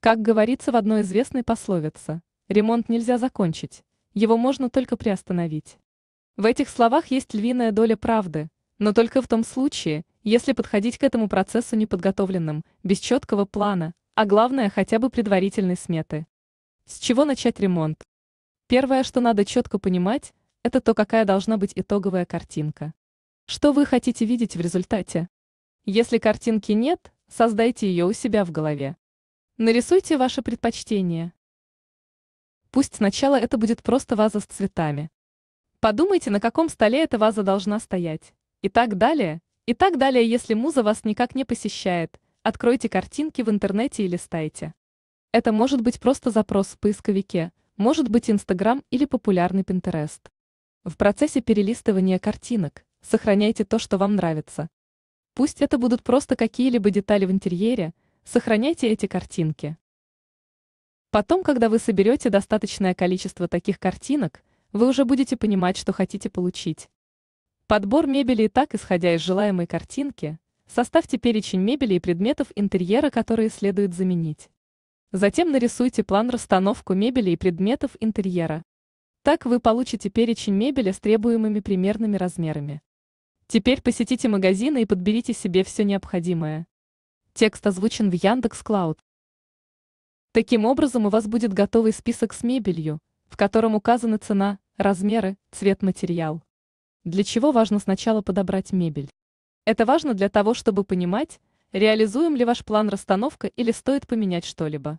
Как говорится в одной известной пословице, ремонт нельзя закончить, его можно только приостановить. В этих словах есть львиная доля правды, но только в том случае, если подходить к этому процессу неподготовленным, без четкого плана, а главное хотя бы предварительной сметы. С чего начать ремонт? Первое, что надо четко понимать, это то, какая должна быть итоговая картинка. Что вы хотите видеть в результате? Если картинки нет, создайте ее у себя в голове. Нарисуйте ваше предпочтение. Пусть сначала это будет просто ваза с цветами. Подумайте, на каком столе эта ваза должна стоять. И так далее, и так далее, если муза вас никак не посещает, откройте картинки в интернете или листайте. Это может быть просто запрос в поисковике, может быть Инстаграм или популярный Пинтерест. В процессе перелистывания картинок сохраняйте то, что вам нравится. Пусть это будут просто какие-либо детали в интерьере – Сохраняйте эти картинки. Потом, когда вы соберете достаточное количество таких картинок, вы уже будете понимать, что хотите получить. Подбор мебели и так, исходя из желаемой картинки, составьте перечень мебели и предметов интерьера, которые следует заменить. Затем нарисуйте план расстановку мебели и предметов интерьера. Так вы получите перечень мебели с требуемыми примерными размерами. Теперь посетите магазины и подберите себе все необходимое. Текст озвучен в Яндекс Клауд. Таким образом, у вас будет готовый список с мебелью, в котором указана цена, размеры, цвет, материал. Для чего важно сначала подобрать мебель? Это важно для того, чтобы понимать, реализуем ли ваш план расстановка или стоит поменять что-либо.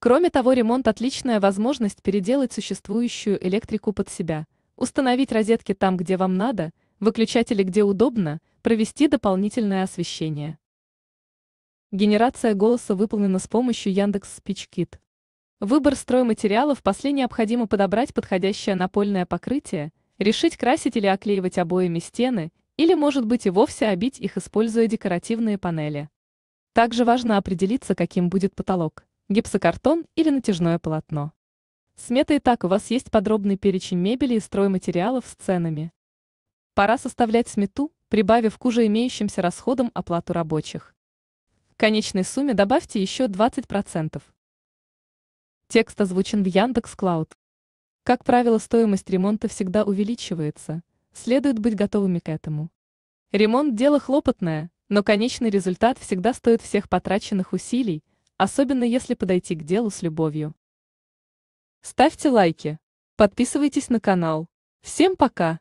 Кроме того, ремонт – отличная возможность переделать существующую электрику под себя, установить розетки там, где вам надо, выключатели где удобно, провести дополнительное освещение. Генерация голоса выполнена с помощью Яндекс Спичкит. Выбор стройматериалов после необходимо подобрать подходящее напольное покрытие, решить красить или оклеивать обоями стены, или, может быть, и вовсе обить их, используя декоративные панели. Также важно определиться, каким будет потолок – гипсокартон или натяжное полотно. Смета и так у вас есть подробный перечень мебели и стройматериалов с ценами. Пора составлять смету, прибавив к уже имеющимся расходам оплату рабочих конечной сумме добавьте еще 20%. Текст озвучен в Яндекс Клауд. Как правило, стоимость ремонта всегда увеличивается. Следует быть готовыми к этому. Ремонт – дело хлопотное, но конечный результат всегда стоит всех потраченных усилий, особенно если подойти к делу с любовью. Ставьте лайки. Подписывайтесь на канал. Всем пока!